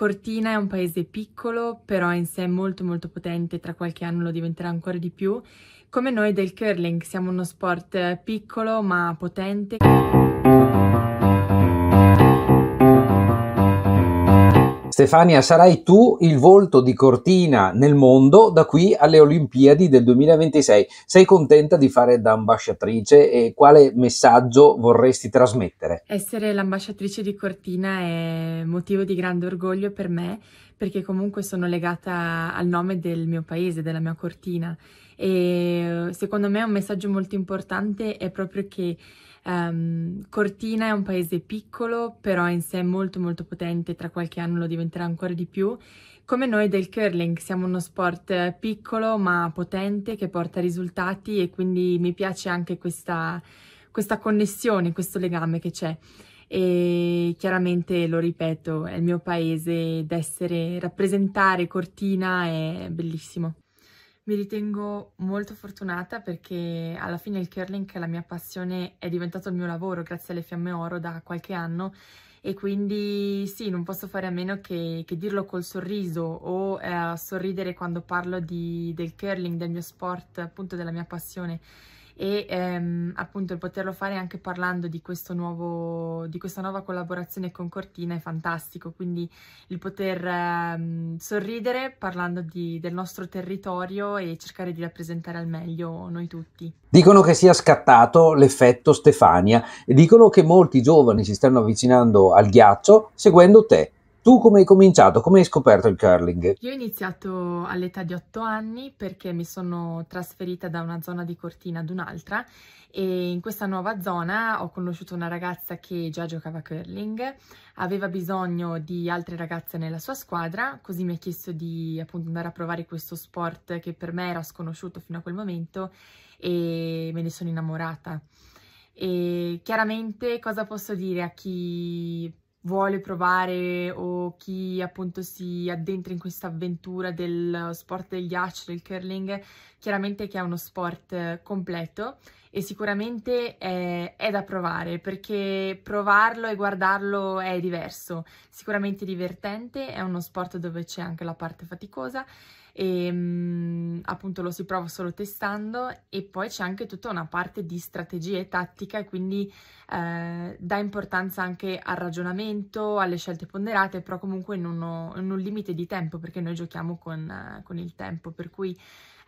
Cortina è un paese piccolo, però in sé molto molto potente, tra qualche anno lo diventerà ancora di più. Come noi del curling, siamo uno sport piccolo ma potente. Stefania, sarai tu il volto di Cortina nel mondo da qui alle Olimpiadi del 2026. Sei contenta di fare da ambasciatrice e quale messaggio vorresti trasmettere? Essere l'ambasciatrice di Cortina è motivo di grande orgoglio per me perché comunque sono legata al nome del mio paese, della mia Cortina e secondo me un messaggio molto importante è proprio che Um, Cortina è un paese piccolo, però in sé molto molto potente, tra qualche anno lo diventerà ancora di più. Come noi del curling, siamo uno sport piccolo ma potente che porta risultati e quindi mi piace anche questa, questa connessione, questo legame che c'è. E chiaramente lo ripeto, è il mio paese ed rappresentare Cortina è bellissimo. Mi ritengo molto fortunata perché alla fine il curling, che è la mia passione, è diventato il mio lavoro grazie alle Fiamme Oro da qualche anno e quindi sì, non posso fare a meno che, che dirlo col sorriso o eh, sorridere quando parlo di, del curling, del mio sport, appunto della mia passione e ehm, appunto il poterlo fare anche parlando di, nuovo, di, questa nuova collaborazione con Cortina è fantastico, quindi il poter ehm, sorridere parlando di, del nostro territorio e cercare di rappresentare al meglio noi tutti. Dicono che sia scattato l'effetto Stefania e dicono che molti giovani si stanno avvicinando al ghiaccio seguendo te. Tu come hai cominciato? Come hai scoperto il curling? Io ho iniziato all'età di otto anni perché mi sono trasferita da una zona di Cortina ad un'altra e in questa nuova zona ho conosciuto una ragazza che già giocava curling, aveva bisogno di altre ragazze nella sua squadra, così mi ha chiesto di appunto andare a provare questo sport che per me era sconosciuto fino a quel momento e me ne sono innamorata. E chiaramente cosa posso dire a chi vuole provare o chi appunto si addentra in questa avventura del sport del ghiaccio, del curling, chiaramente che è uno sport eh, completo e sicuramente è, è, da provare perché provarlo e guardarlo è diverso, sicuramente divertente, è uno sport dove c'è anche la parte faticosa e mm, appunto lo si prova solo testando e poi c'è anche tutta una parte di strategia e tattica e quindi eh, dà importanza anche al ragionamento, alle scelte ponderate, però comunque in, uno, in un limite di tempo perché noi giochiamo con, uh, con il tempo, per cui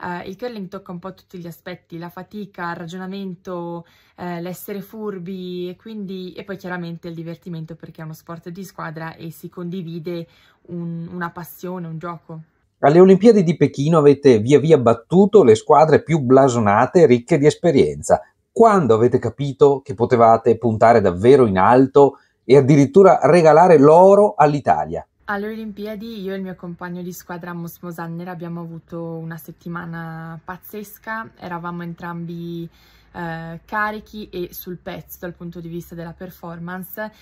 uh, il curling tocca un po' tutti gli aspetti, la fatica, il ragionamento, uh, l'essere furbi e quindi e poi chiaramente il divertimento perché è uno sport di squadra e si condivide un, una passione, un gioco. Alle Olimpiadi di Pechino avete via via battuto le squadre più blasonate e ricche di esperienza. Quando avete capito che potevate puntare davvero in alto e addirittura regalare l'oro all'Italia? Alle Olimpiadi io e il mio compagno di squadra Amos Mosanner abbiamo avuto una settimana pazzesca, eravamo entrambi eh, carichi e sul pezzo dal punto di vista della performance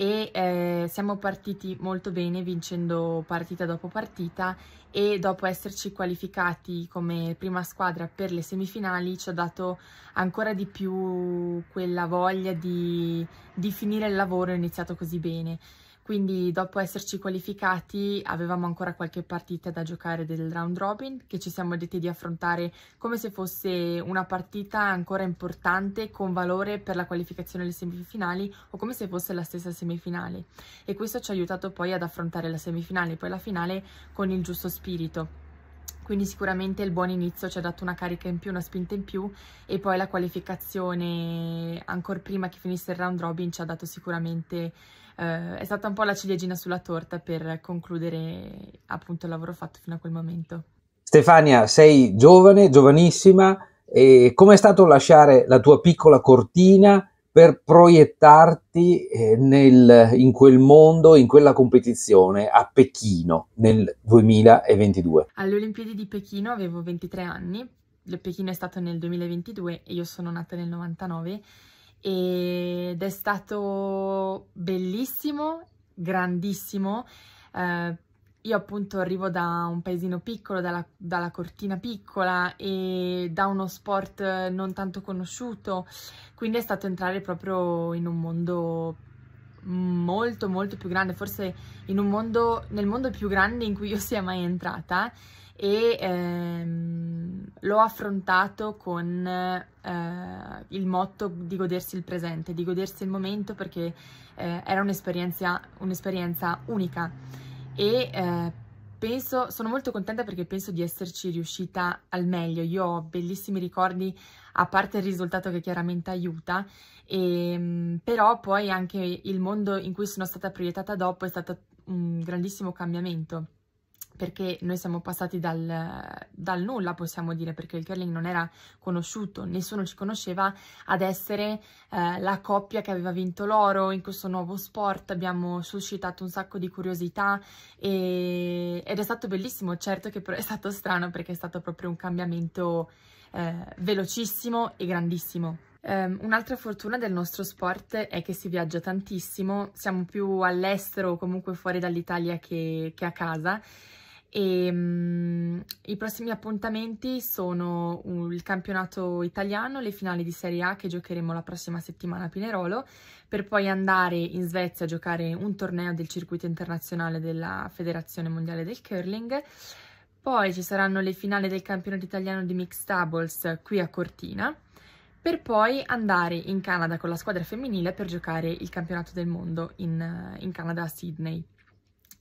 e eh, siamo partiti molto bene vincendo partita dopo partita e dopo esserci qualificati come prima squadra per le semifinali ci ha dato ancora di più quella voglia di, di finire il lavoro iniziato così bene quindi dopo esserci qualificati avevamo ancora qualche partita da giocare del round robin che ci siamo detti di affrontare come se fosse una partita ancora importante con valore per la qualificazione alle semifinali o come se fosse la stessa semifinale e questo ci ha aiutato poi ad affrontare la semifinale e poi la finale con il giusto spirito quindi sicuramente il buon inizio ci ha dato una carica in più, una spinta in più e poi la qualificazione ancora prima che finisse il round robin ci ha dato sicuramente, eh, è stata un po' la ciliegina sulla torta per concludere appunto il lavoro fatto fino a quel momento. Stefania, sei giovane, giovanissima, e com'è stato lasciare la tua piccola cortina per proiettarti eh, nel, in quel mondo, in quella competizione a Pechino nel 2022? Alle Olimpiadi di Pechino avevo 23 anni, il Pechino è stato nel 2022 e io sono nata nel 99 ed è stato bellissimo, grandissimo, eh, io appunto arrivo da un paesino piccolo, dalla, dalla, cortina piccola e da uno sport eh, non tanto conosciuto, quindi è stato entrare proprio in un mondo molto molto più grande, forse mondo, nel mondo più grande in cui io sia mai entrata e ehm, l'ho affrontato con eh, il motto di godersi il presente, di godersi il momento perché eh, era un'esperienza un unica e eh, penso, sono molto contenta perché penso di esserci riuscita al meglio. Io ho bellissimi ricordi, a parte il risultato che chiaramente aiuta, e, ehm, però poi anche il mondo in cui sono stata proiettata dopo è stato un grandissimo cambiamento perché noi siamo passati dal, dal, nulla, possiamo dire, perché il curling non era conosciuto, nessuno ci conosceva, ad essere eh, la coppia che aveva vinto l'oro in questo nuovo sport, abbiamo suscitato un sacco di curiosità e, ed è stato bellissimo, certo che però è stato strano perché è stato proprio un cambiamento eh, velocissimo e grandissimo. Um, un'altra fortuna del nostro sport è che si viaggia tantissimo, siamo più all'estero o comunque fuori dall'Italia che, che a casa e um, i prossimi appuntamenti sono il campionato italiano, le finali di Serie A che giocheremo la prossima settimana a Pinerolo, per poi andare in Svezia a giocare un torneo del circuito internazionale della Federazione Mondiale del Curling, poi ci saranno le finali del campionato italiano di Mixed Doubles qui a Cortina, per poi andare in Canada con la squadra femminile per giocare il campionato del mondo in, in Canada a Sydney.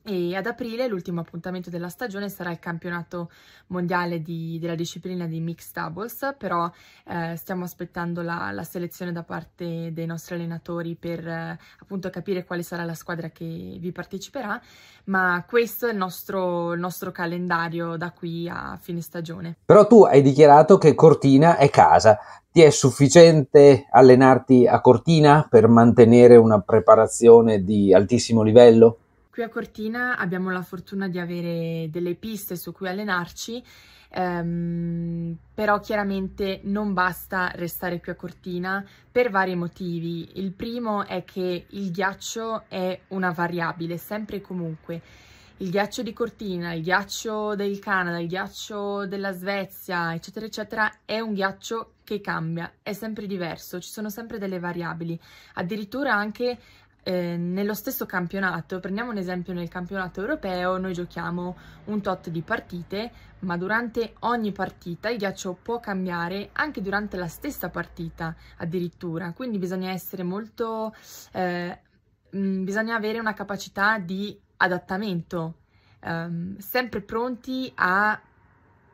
E ad aprile l'ultimo appuntamento della stagione sarà il campionato mondiale di, della disciplina di mixed doubles, però eh, stiamo aspettando la, la, selezione da parte dei nostri allenatori per eh, appunto capire quale sarà la squadra che vi parteciperà, ma questo è il nostro, il nostro calendario da qui a fine stagione. Però tu hai dichiarato che Cortina è casa, ti è sufficiente allenarti a Cortina per mantenere una preparazione di altissimo livello? Qui a Cortina abbiamo la fortuna di avere delle piste su cui allenarci, ehm, però chiaramente non basta restare qui a Cortina per vari motivi. Il primo è che il ghiaccio è una variabile, sempre e comunque il ghiaccio di Cortina, il ghiaccio del Canada, il ghiaccio della Svezia, eccetera, eccetera, è un ghiaccio che cambia, è sempre diverso, ci sono sempre delle variabili, addirittura anche Ehm, nello stesso campionato, prendiamo un esempio nel campionato europeo, noi giochiamo un tot di partite, ma durante ogni partita il ghiaccio può cambiare anche durante la stessa partita addirittura, quindi bisogna essere molto... Eh, mm, bisogna avere una capacità di adattamento, ehm, sempre pronti a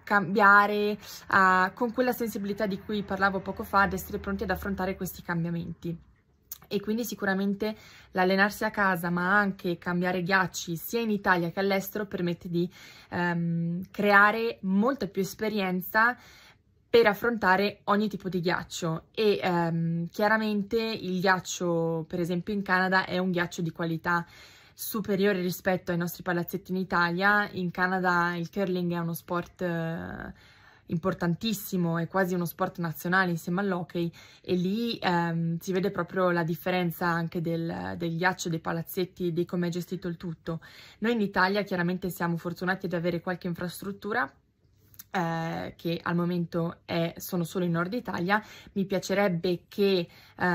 cambiare a, con quella sensibilità di cui parlavo poco fa, ad essere pronti ad affrontare questi cambiamenti e quindi sicuramente l'allenarsi a casa ma anche cambiare ghiacci sia in Italia che all'estero permette di ehm, creare molta più esperienza per affrontare ogni tipo di ghiaccio e ehm, chiaramente il ghiaccio per esempio in Canada è un ghiaccio di qualità superiore rispetto ai nostri palazzetti in Italia, in Canada il curling è uno sport eh, importantissimo, è quasi uno sport nazionale insieme all'hockey e lì ehm, si vede proprio la differenza anche del, del ghiaccio, dei palazzetti, di come è gestito il tutto. Noi in Italia chiaramente siamo fortunati ad avere qualche infrastruttura, eh, che al momento è, sono solo in Nord Italia, mi piacerebbe che eh,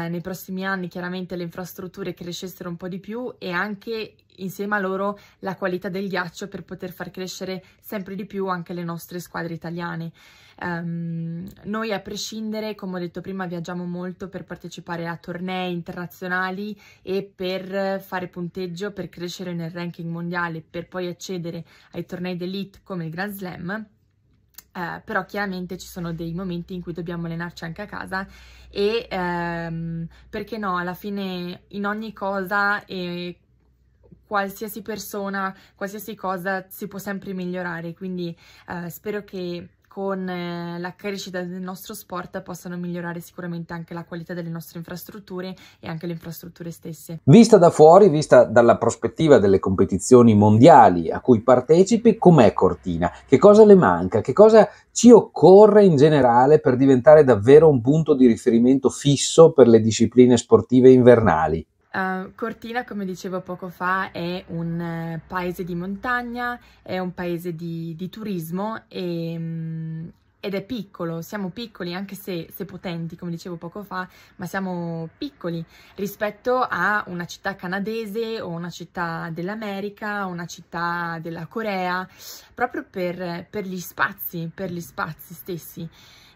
nei prossimi anni chiaramente le infrastrutture crescessero un po' di più e anche insieme a loro la qualità del ghiaccio per poter far crescere sempre di più anche le nostre squadre italiane. Um, noi a prescindere, come ho detto prima, viaggiamo molto per partecipare a tornei internazionali e per fare punteggio, per crescere nel ranking mondiale, per poi accedere ai tornei d'elite come il Grand Slam eh, però chiaramente ci sono dei momenti in cui dobbiamo allenarci anche a casa e ehm, perché no, alla fine in ogni cosa e qualsiasi persona, qualsiasi cosa si può sempre migliorare, quindi eh, spero che con eh, la crescita del nostro sport possano migliorare sicuramente anche la qualità delle nostre infrastrutture e anche le infrastrutture stesse. Vista da fuori, vista dalla prospettiva delle competizioni mondiali a cui partecipi, com'è Cortina? Che cosa le manca? Che cosa ci occorre in generale per diventare davvero un punto di riferimento fisso per le discipline sportive invernali? Uh, Cortina, come dicevo poco fa, è un uh, paese di montagna, è un paese di, di turismo e, um, ed è piccolo, siamo piccoli anche se, se, potenti, come dicevo poco fa, ma siamo piccoli rispetto a una città canadese o una città dell'America, o una città della Corea, proprio per, per gli spazi, per gli spazi stessi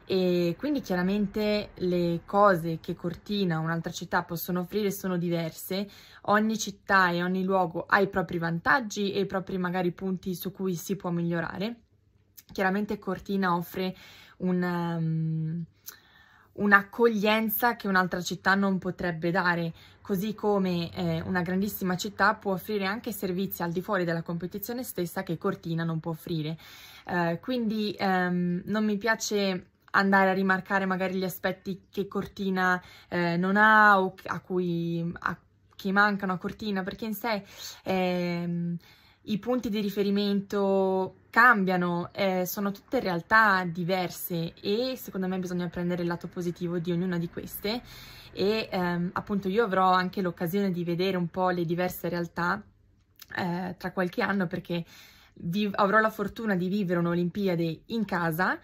e quindi chiaramente le cose che Cortina o un'altra città possono offrire sono diverse, ogni città e ogni luogo ha i propri vantaggi e i propri magari punti su cui si può migliorare. Chiaramente Cortina offre un... Um, un'accoglienza che un'altra città non potrebbe dare, così come eh, una grandissima città può offrire anche servizi al di fuori della competizione stessa che Cortina non può offrire. Eh, quindi ehm, non mi piace andare a rimarcare magari gli aspetti che Cortina eh, non ha o a cui a, che mancano a Cortina, perché in sé eh, i punti di riferimento cambiano, eh, sono tutte realtà diverse e secondo me bisogna prendere il lato positivo di ognuna di queste e ehm, appunto io avrò anche l'occasione di vedere un po' le diverse realtà eh, tra qualche anno perché avrò la fortuna di vivere un'Olimpiade in casa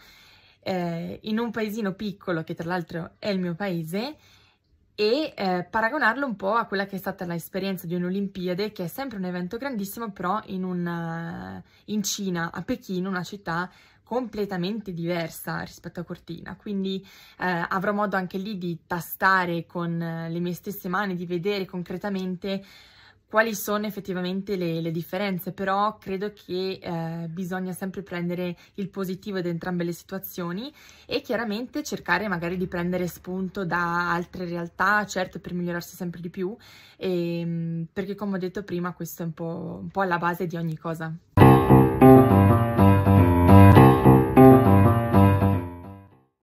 eh, in un paesino piccolo, che tra l'altro è il mio paese, e eh, paragonarlo un po' a quella che è stata l'esperienza di un'Olimpiade, che è sempre un evento grandissimo, però in, una, eh, in Cina, a Pechino, una città completamente diversa rispetto a Cortina, quindi eh, avrò modo anche lì di tastare con eh, le mie stesse mani, di vedere concretamente quali sono effettivamente le, le differenze, però credo che eh, bisogna sempre prendere il positivo da entrambe le situazioni e chiaramente cercare magari di prendere spunto da altre realtà, certo per migliorarsi sempre di più, e, ehm, perché come ho detto prima questo è un po', un po' alla base di ogni cosa.